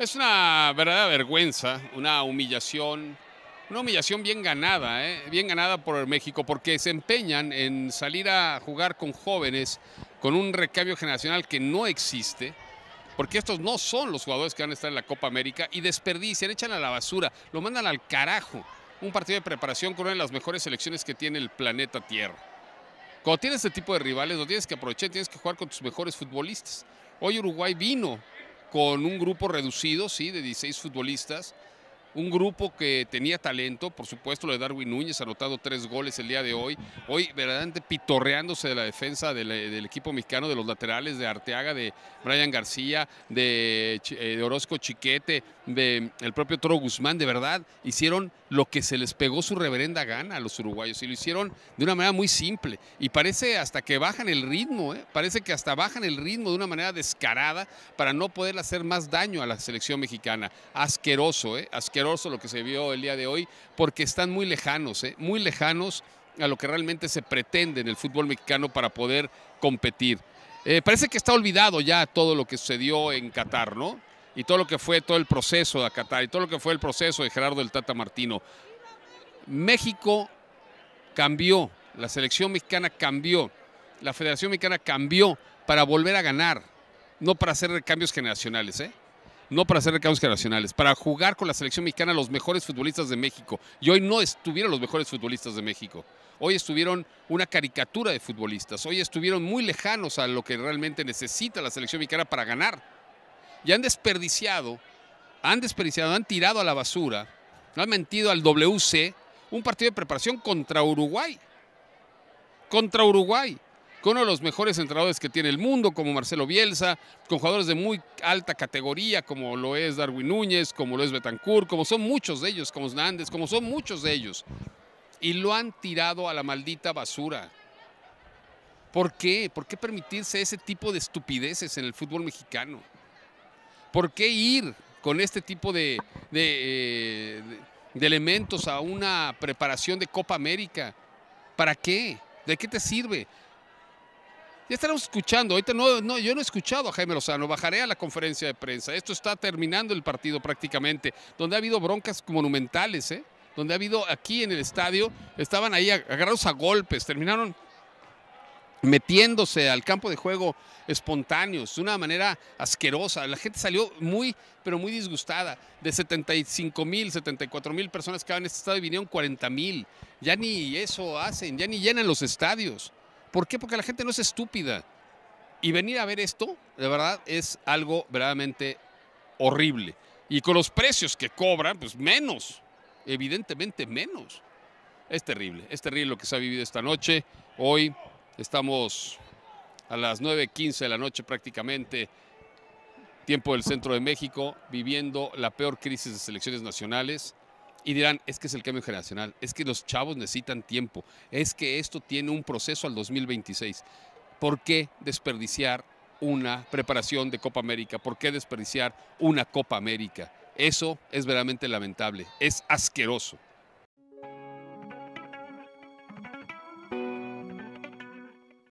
Es una verdadera vergüenza, una humillación, una humillación bien ganada, ¿eh? bien ganada por el México, porque se empeñan en salir a jugar con jóvenes, con un recambio generacional que no existe, porque estos no son los jugadores que van a estar en la Copa América y desperdician, echan a la basura, lo mandan al carajo. Un partido de preparación con una de las mejores selecciones que tiene el planeta Tierra. Cuando tienes este tipo de rivales, lo tienes que aprovechar, tienes que jugar con tus mejores futbolistas. Hoy Uruguay vino con un grupo reducido, sí, de 16 futbolistas. Un grupo que tenía talento, por supuesto, lo de Darwin Núñez, anotado tres goles el día de hoy. Hoy verdaderamente pitorreándose de la defensa del, equipo mexicano, de los laterales, de Arteaga, de Brian García, de, eh, Orozco Chiquete, de el propio Toro Guzmán. De verdad, hicieron lo que se les pegó su reverenda gana a los uruguayos y lo hicieron de una manera muy simple. Y parece hasta que bajan el ritmo, ¿eh? parece que hasta bajan el ritmo de una manera descarada para no poder hacer más daño a la selección mexicana. Asqueroso, ¿eh? asqueroso lo que se vio el día de hoy porque están muy lejanos, ¿eh? muy lejanos a lo que realmente se pretende en el fútbol mexicano para poder competir. parece que está olvidado ya todo lo que sucedió en Qatar, ¿no? y todo lo que fue todo el proceso de Qatar y todo lo que fue el proceso de Gerardo del Tata Martino. México cambió, la selección mexicana cambió, la Federación Mexicana cambió para volver a ganar, no para hacer cambios generacionales, ¿eh? No para hacer cambios generacionales, para jugar con la selección mexicana los mejores futbolistas de México. Y hoy no estuvieron los mejores futbolistas de México. Hoy estuvieron una caricatura de futbolistas. Hoy estuvieron muy lejanos a lo que realmente necesita la selección mexicana para ganar y han desperdiciado, han desperdiciado, han tirado a la basura, han mentido al WC un partido de preparación contra Uruguay. Contra Uruguay, con uno de los mejores entrenadores que tiene el mundo, como Marcelo Bielsa, con jugadores de muy alta categoría, como lo es Darwin Núñez, como lo es Betancourt, como son muchos de ellos, como Hernández, como son muchos de ellos. Y lo han tirado a la maldita basura. ¿Por qué? ¿Por qué permitirse ese tipo de estupideces en el fútbol mexicano? ¿Por qué ir con este tipo eh, de, de, elementos a una preparación de Copa América? ¿Para qué? ¿De qué te sirve? Ya estaremos escuchando. Ahorita no, no, yo no he escuchado a Jaime Lozano. Bajaré a la conferencia de prensa. Esto está terminando el partido prácticamente, donde ha habido broncas monumentales, ¿eh? donde ha habido aquí en el estadio, estaban ahí agarrados a golpes, terminaron metiéndose al campo de juego espontáneos, de una manera asquerosa. La gente salió muy, pero muy disgustada. De 75 mil, 74 mil personas que habían en este estado y vinieron 40 mil. Ya ni eso hacen, ya ni llenan los estadios. ¿Por qué? Porque la gente no es estúpida. Y venir a ver esto, de verdad, es algo verdaderamente horrible. Y con los precios que cobran, pues menos, evidentemente menos. Es terrible, es terrible lo que se ha vivido esta noche. Hoy Estamos a las 9.15 de la noche prácticamente, tiempo del centro de México, viviendo la peor crisis de selecciones nacionales. Y dirán, es que es el cambio generacional, es que los chavos necesitan tiempo, es que esto tiene un proceso al 2026. ¿Por qué desperdiciar una preparación de Copa América? ¿Por qué desperdiciar una Copa América? Eso es verdaderamente lamentable, es asqueroso.